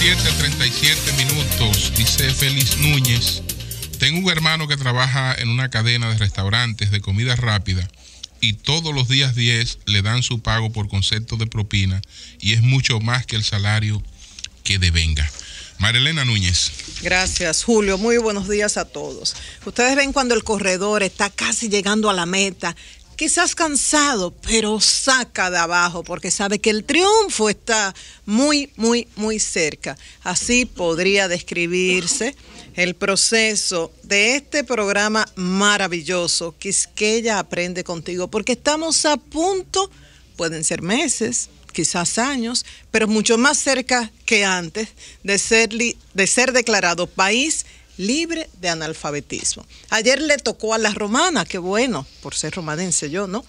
7.37 37 minutos, dice Félix Núñez. Tengo un hermano que trabaja en una cadena de restaurantes de comida rápida y todos los días 10 le dan su pago por concepto de propina y es mucho más que el salario que devenga. Marilena Núñez. Gracias, Julio. Muy buenos días a todos. Ustedes ven cuando el corredor está casi llegando a la meta, quizás cansado, pero saca de abajo porque sabe que el triunfo está muy, muy, muy cerca. Así podría describirse el proceso de este programa maravilloso, ella Aprende Contigo, porque estamos a punto, pueden ser meses, quizás años, pero mucho más cerca que antes de ser, de ser declarado país libre de analfabetismo. Ayer le tocó a la romana, qué bueno, por ser romanense yo, ¿no?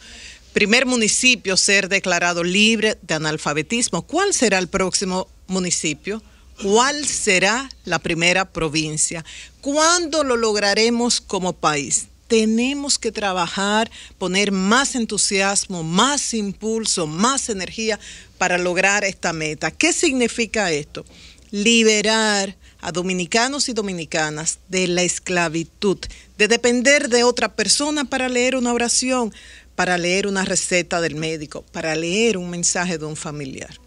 Primer municipio ser declarado libre de analfabetismo. ¿Cuál será el próximo municipio? ¿Cuál será la primera provincia? ¿Cuándo lo lograremos como país? tenemos que trabajar, poner más entusiasmo, más impulso, más energía para lograr esta meta. ¿Qué significa esto? Liberar a dominicanos y dominicanas de la esclavitud, de depender de otra persona para leer una oración, para leer una receta del médico, para leer un mensaje de un familiar.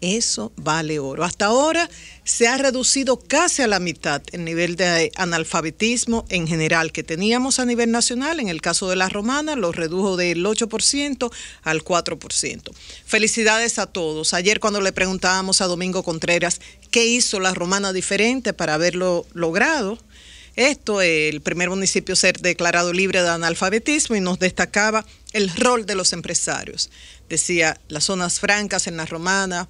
Eso vale oro. Hasta ahora se ha reducido casi a la mitad el nivel de analfabetismo en general que teníamos a nivel nacional. En el caso de la romana lo redujo del 8% al 4%. Felicidades a todos. Ayer cuando le preguntábamos a Domingo Contreras qué hizo la romana diferente para haberlo logrado, esto, el primer municipio ser declarado libre de analfabetismo y nos destacaba el rol de los empresarios. Decía, las zonas francas en la romana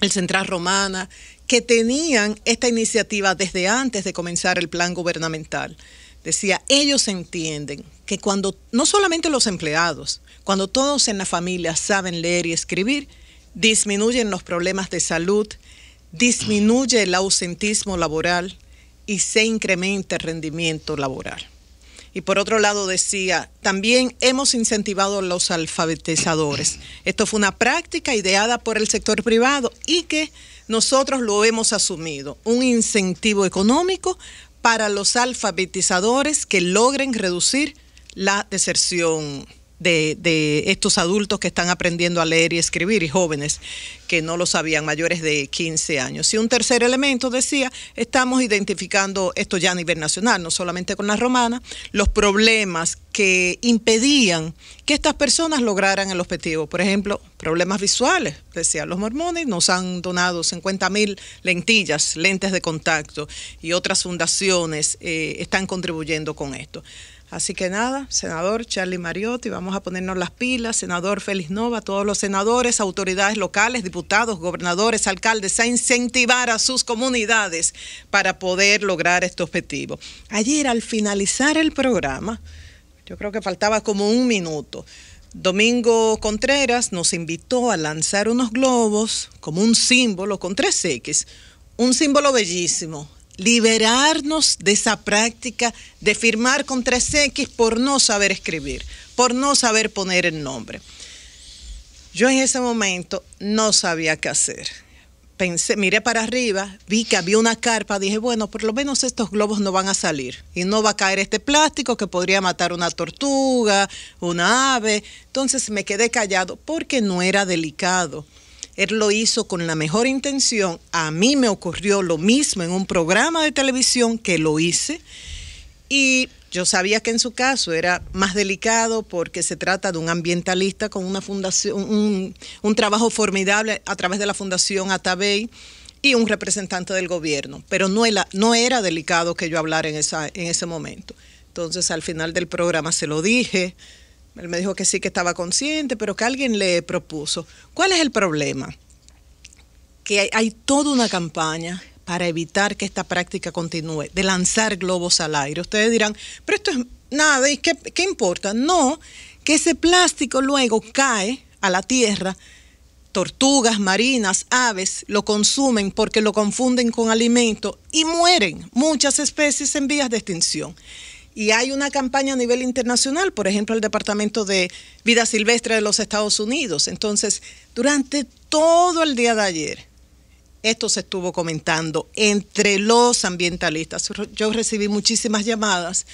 el Central Romana, que tenían esta iniciativa desde antes de comenzar el plan gubernamental. Decía, ellos entienden que cuando, no solamente los empleados, cuando todos en la familia saben leer y escribir, disminuyen los problemas de salud, disminuye el ausentismo laboral y se incrementa el rendimiento laboral. Y por otro lado decía, también hemos incentivado a los alfabetizadores. Esto fue una práctica ideada por el sector privado y que nosotros lo hemos asumido, un incentivo económico para los alfabetizadores que logren reducir la deserción de, estos adultos que están aprendiendo a leer y escribir y jóvenes que no lo sabían, mayores de 15 años. Y un tercer elemento, decía, estamos identificando esto ya a nivel nacional, no solamente con la romana, los problemas que impedían que estas personas lograran el objetivo. Por ejemplo, problemas visuales, decían los mormones, nos han donado 50 mil lentillas, lentes de contacto y otras fundaciones eh, están contribuyendo con esto. Así que nada, senador Charlie Mariotti, vamos a ponernos las pilas, senador Félix Nova, todos los senadores, autoridades locales, diputados, gobernadores, alcaldes, a incentivar a sus comunidades para poder lograr este objetivo. Ayer al finalizar el programa, yo creo que faltaba como un minuto, Domingo Contreras nos invitó a lanzar unos globos como un símbolo con tres X, un símbolo bellísimo, liberarnos de esa práctica de firmar con 3X por no saber escribir, por no saber poner el nombre. Yo en ese momento no sabía qué hacer. Pensé, miré para arriba, vi que había una carpa, dije, bueno, por lo menos estos globos no van a salir y no va a caer este plástico que podría matar una tortuga, una ave. Entonces me quedé callado porque no era delicado. Él lo hizo con la mejor intención. A mí me ocurrió lo mismo en un programa de televisión que lo hice. Y yo sabía que en su caso era más delicado porque se trata de un ambientalista con una fundación, un, trabajo formidable a través de la Fundación Atabey y un representante del gobierno. Pero no era, delicado que yo hablara en ese momento. Entonces al final del programa se lo dije, él me dijo que sí, que estaba consciente, pero que alguien le propuso. ¿Cuál es el problema? Que hay, toda una campaña para evitar que esta práctica continúe, de lanzar globos al aire. Ustedes dirán, pero esto es nada, ¿y qué, qué importa? No, que ese plástico luego cae a la tierra tortugas marinas, aves, lo consumen porque lo confunden con alimento y mueren muchas especies en vías de extinción. Y hay una campaña a nivel internacional, por ejemplo, el Departamento de Vida Silvestre de los Estados Unidos. Entonces, durante todo el día de ayer, esto se estuvo comentando entre los ambientalistas. Yo recibí muchísimas llamadas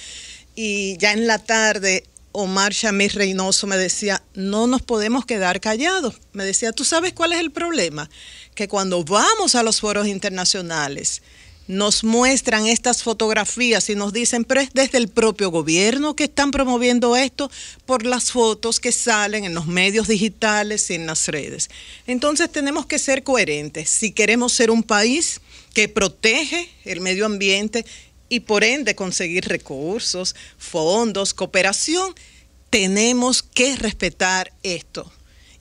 y ya en la tarde Omar Shamir Reynoso me decía, no nos podemos quedar callados. Me decía, ¿tú sabes cuál es el problema? Que cuando vamos a los foros internacionales, nos muestran estas fotografías y nos dicen, pero es desde el propio gobierno que están promoviendo esto por las fotos que salen en los medios digitales y en las redes. Entonces tenemos que ser coherentes si queremos ser un país que protege el medio ambiente y por ende conseguir recursos, fondos, cooperación, tenemos que respetar esto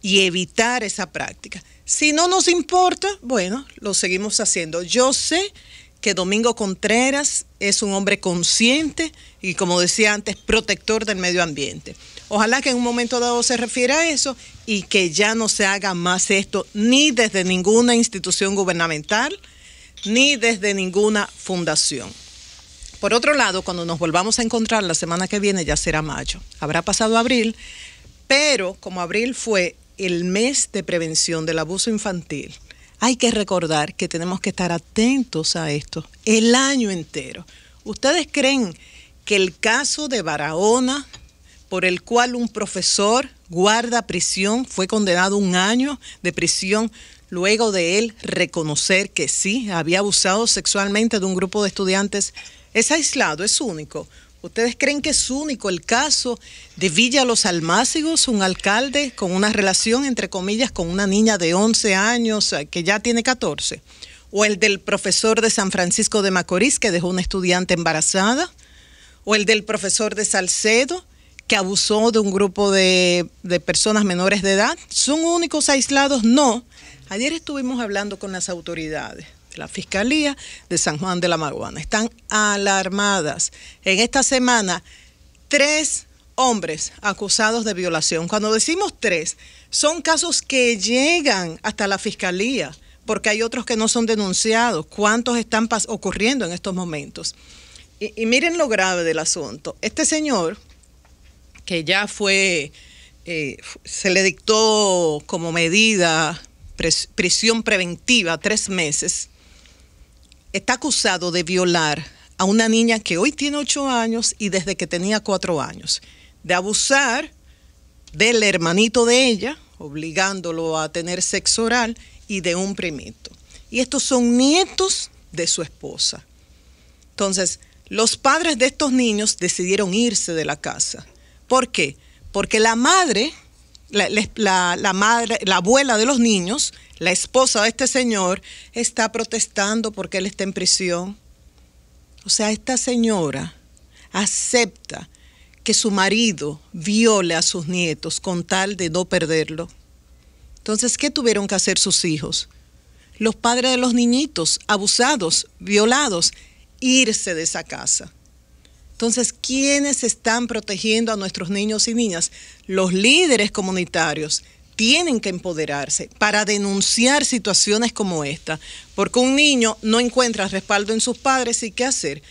y evitar esa práctica. Si no nos importa, bueno, lo seguimos haciendo. Yo sé que Domingo Contreras es un hombre consciente y, como decía antes, protector del medio ambiente. Ojalá que en un momento dado se refiera a eso y que ya no se haga más esto ni desde ninguna institución gubernamental ni desde ninguna fundación. Por otro lado, cuando nos volvamos a encontrar la semana que viene ya será mayo. Habrá pasado abril, pero como abril fue el mes de prevención del abuso infantil, hay que recordar que tenemos que estar atentos a esto el año entero. ¿Ustedes creen que el caso de Barahona, por el cual un profesor guarda prisión, fue condenado un año de prisión luego de él reconocer que sí, había abusado sexualmente de un grupo de estudiantes, es aislado, es único? ¿Ustedes creen que es único el caso de Villa Los Almácigos, un alcalde con una relación, entre comillas, con una niña de 11 años eh, que ya tiene 14? ¿O el del profesor de San Francisco de Macorís que dejó una estudiante embarazada? ¿O el del profesor de Salcedo que abusó de un grupo de, de personas menores de edad? ¿Son únicos aislados? No. Ayer estuvimos hablando con las autoridades la Fiscalía de San Juan de la Maguana. Están alarmadas. En esta semana, tres hombres acusados de violación. Cuando decimos tres, son casos que llegan hasta la Fiscalía, porque hay otros que no son denunciados. ¿Cuántos están ocurriendo en estos momentos? Y, miren lo grave del asunto. Este señor, que ya fue, eh, se le dictó como medida prisión preventiva tres meses, está acusado de violar a una niña que hoy tiene 8 años y desde que tenía cuatro años, de abusar del hermanito de ella, obligándolo a tener sexo oral, y de un primito. Y estos son nietos de su esposa. Entonces, los padres de estos niños decidieron irse de la casa. ¿Por qué? Porque la madre la, madre, la abuela de los niños, la esposa de este señor, está protestando porque él está en prisión. O sea, esta señora acepta que su marido viole a sus nietos con tal de no perderlo. Entonces, ¿qué tuvieron que hacer sus hijos? Los padres de los niñitos, abusados, violados, irse de esa casa. Entonces, ¿quiénes están protegiendo a nuestros niños y niñas? Los líderes comunitarios tienen que empoderarse para denunciar situaciones como esta, porque un niño no encuentra respaldo en sus padres y qué hacer.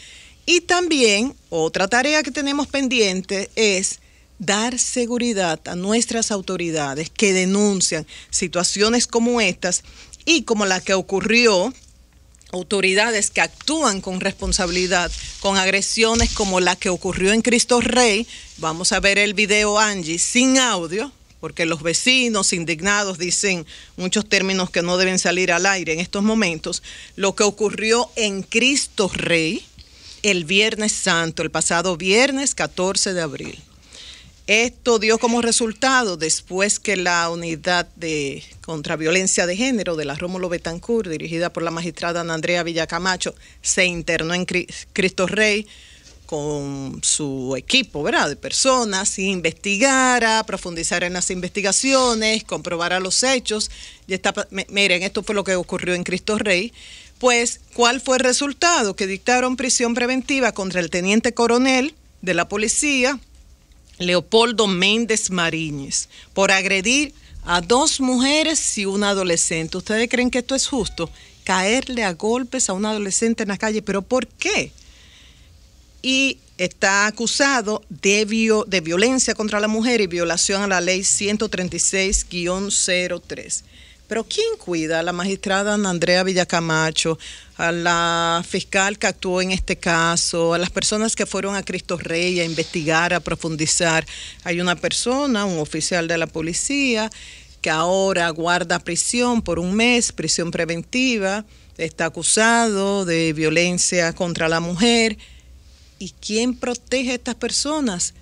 Y también otra tarea que tenemos pendiente es dar seguridad a nuestras autoridades que denuncian situaciones como estas y como la que ocurrió autoridades que actúan con responsabilidad, con agresiones como la que ocurrió en Cristo Rey, vamos a ver el video Angie sin audio, porque los vecinos indignados dicen muchos términos que no deben salir al aire en estos momentos, lo que ocurrió en Cristo Rey el Viernes Santo, el pasado viernes 14 de abril. Esto dio como resultado, después que la unidad de contra violencia de género de la Rómulo Betancourt, dirigida por la magistrada Ana Andrea Villacamacho, se internó en Cristo Rey con su equipo ¿verdad? de personas, investigara, profundizara en las investigaciones, comprobara los hechos. Y está, miren, esto fue lo que ocurrió en Cristo Rey. Pues, ¿cuál fue el resultado? Que dictaron prisión preventiva contra el teniente coronel de la policía, Leopoldo Méndez Mariñez por agredir a dos mujeres y un adolescente. ¿Ustedes creen que esto es justo? Caerle a golpes a un adolescente en la calle, pero ¿por qué? Y está acusado de violencia contra la mujer y violación a la ley 136-03. Pero ¿quién cuida a la magistrada Andrea Villacamacho, a la fiscal que actuó en este caso, a las personas que fueron a Cristo Rey a investigar, a profundizar? Hay una persona, un oficial de la policía, que ahora guarda prisión por un mes, prisión preventiva, está acusado de violencia contra la mujer. ¿Y quién protege a estas personas?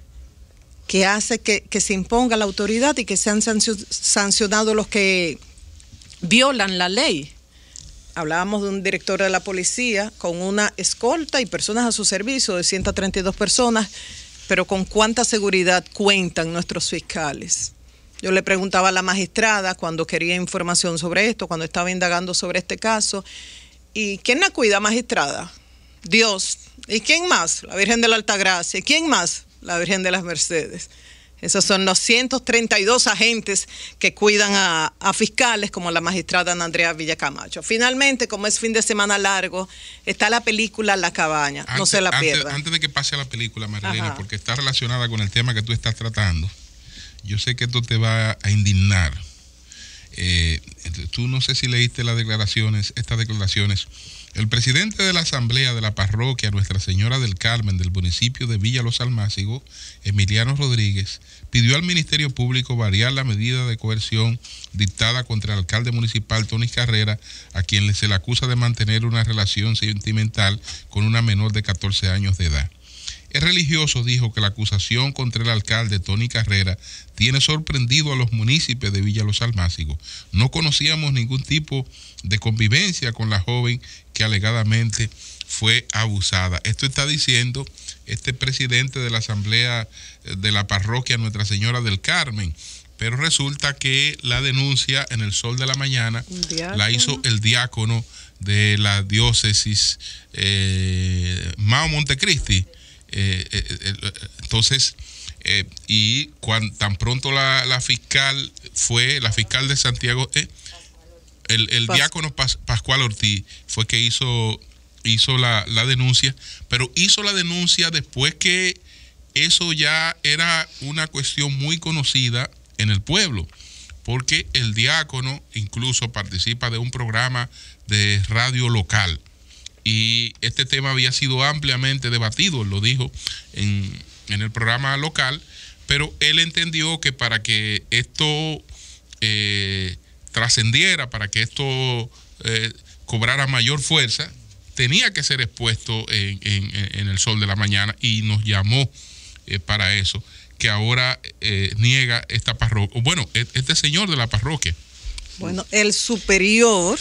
¿Qué hace que, que, se imponga la autoridad y que sean sancionado los que violan la ley. Hablábamos de un director de la policía con una escolta y personas a su servicio de 132 personas, pero con cuánta seguridad cuentan nuestros fiscales. Yo le preguntaba a la magistrada cuando quería información sobre esto, cuando estaba indagando sobre este caso, ¿y quién la cuida, magistrada? Dios. ¿Y quién más? La Virgen de la Altagracia. ¿Y quién más? La Virgen de las Mercedes. Esos son los 132 agentes que cuidan a, fiscales como la magistrada Ana Andrea Villacamacho. Finalmente, como es fin de semana largo, está la película La Cabaña. no se la pierdan. Antes, de que pase a la película, Marilena, porque está relacionada con el tema que tú estás tratando, yo sé que esto te va a indignar. Eh, tú no sé si leíste las declaraciones, estas declaraciones el presidente de la Asamblea de la Parroquia Nuestra Señora del Carmen del municipio de Villa Los Almácigos, Emiliano Rodríguez, pidió al Ministerio Público variar la medida de coerción dictada contra el alcalde municipal Tony Carrera, a quien se le acusa de mantener una relación sentimental con una menor de 14 años de edad. El religioso dijo que la acusación contra el alcalde Tony Carrera tiene sorprendido a los municipios de Villa Los Almácigos. No conocíamos ningún tipo de convivencia con la joven que alegadamente fue abusada. Esto está diciendo este presidente de la Asamblea eh, de la Parroquia Nuestra Señora del Carmen. Pero resulta que la denuncia en el sol de la mañana la hizo el diácono de la diócesis eh, Mao Montecristi. Eh, eh, eh, entonces, y tan pronto la, fiscal fue, la fiscal de Santiago, el, diácono Pascual Ortiz fue que hizo, hizo la, la, denuncia, pero hizo la denuncia después que eso ya era una cuestión muy conocida en el pueblo, porque el diácono incluso participa de un programa de radio local y este tema había sido ampliamente debatido, lo dijo en, en el programa local, pero él entendió que para que esto eh, trascendiera, para que esto eh, cobrara mayor fuerza, tenía que ser expuesto en, el sol de la mañana y nos llamó eh, para eso, que ahora niega esta parroquia, bueno, e-, este señor de la parroquia. Bueno, el superior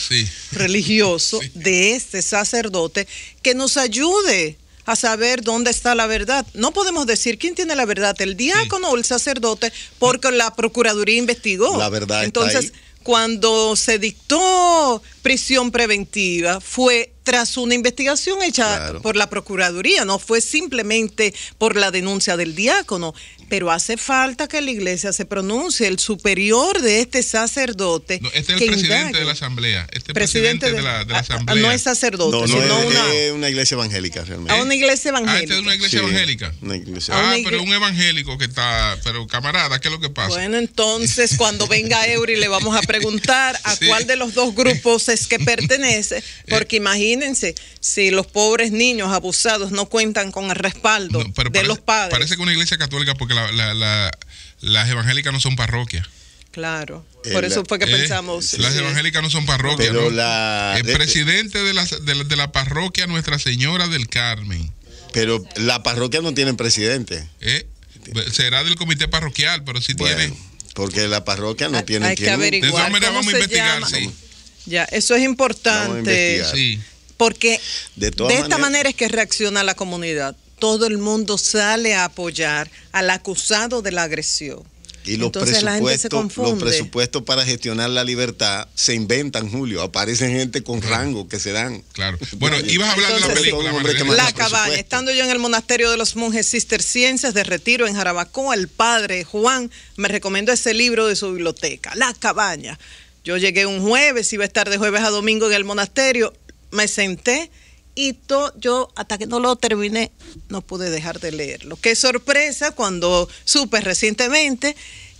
religioso de este sacerdote que nos ayude a saber dónde está la verdad. No podemos decir quién tiene la verdad, el diácono o el sacerdote, porque la Procuraduría investigó. La verdad. Entonces, cuando se dictó prisión preventiva, fue tras una investigación hecha por la Procuraduría, no fue simplemente por la denuncia del diácono pero hace falta que la iglesia se pronuncie, el superior de este sacerdote. Este, este es el presidente de la asamblea. Este presidente, de, la, ah, ah, asamblea. No es sacerdote, sino una, una iglesia evangélica realmente. A una iglesia evangélica. Ah, una iglesia evangélica. pero un evangélico que está, pero camarada, ¿qué es lo que pasa? Bueno, entonces cuando venga Eury le vamos a preguntar a cuál de los dos grupos es que pertenece, porque imagínense, si los pobres niños abusados no cuentan con el respaldo de los padres. Parece que una iglesia católica porque la las evangélicas no son parroquias. Claro, eh, por eso fue que eh, pensamos. Las evangélicas no son parroquias. el presidente de la, parroquia Nuestra Señora del Carmen. Pero la parroquia no tiene presidente. Eh, será del comité parroquial, pero si tiene. Porque la parroquia no tiene. Hay que averiguar. De esa manera vamos a investigar, Ya, eso es importante. Porque de, esta manera es que reacciona la comunidad todo el mundo sale a apoyar al acusado de la agresión. Y los se presupuestos, los presupuestos para gestionar la libertad se inventan, Julio. Aparecen gente con rango que se dan. Claro. Bueno, ibas a hablar de la película. la cabaña. Estando yo en el monasterio de los monjes cistercienses de retiro en Jarabacoa, el padre Juan me recomendó ese libro de su biblioteca, La cabaña. Yo llegué un jueves, iba a estar de jueves a domingo en el monasterio, me senté y yo hasta que no lo terminé no pude dejar de leerlo. Qué sorpresa cuando supe recientemente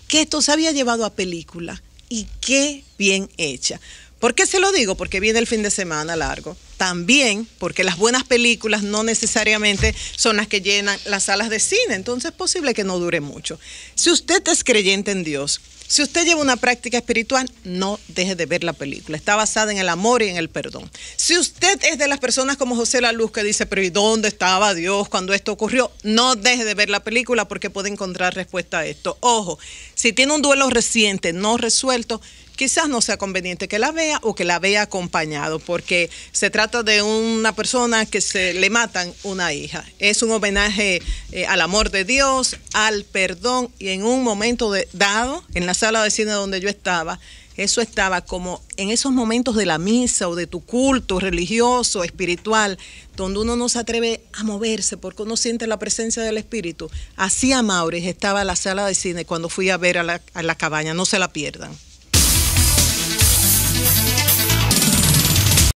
que esto se había llevado a película y qué bien hecha. ¿Por qué se lo digo? Porque viene el fin de semana largo. También porque las buenas películas no necesariamente son las que llenan las salas de cine, entonces es posible que no dure mucho. Si usted es creyente en Dios, si usted lleva una práctica espiritual, no deje de ver la película. Está basada en el amor y en el perdón. Si usted es de las personas como José La Luz que dice, pero ¿y dónde estaba Dios cuando esto ocurrió? No deje de ver la película porque puede encontrar respuesta a esto. Ojo, si tiene un duelo reciente no resuelto, quizás no sea conveniente que la vea o que la vea acompañado, porque se trata de una persona que se le matan una hija. Es un homenaje eh, al amor de Dios, al perdón, y en un momento dado, en la sala de cine donde yo estaba, eso estaba como en esos momentos de la misa o de tu culto religioso, espiritual, donde uno no se atreve a moverse porque uno siente la presencia del Espíritu. Así a Maures estaba la sala de cine cuando fui a ver a la cabaña, no se la pierdan.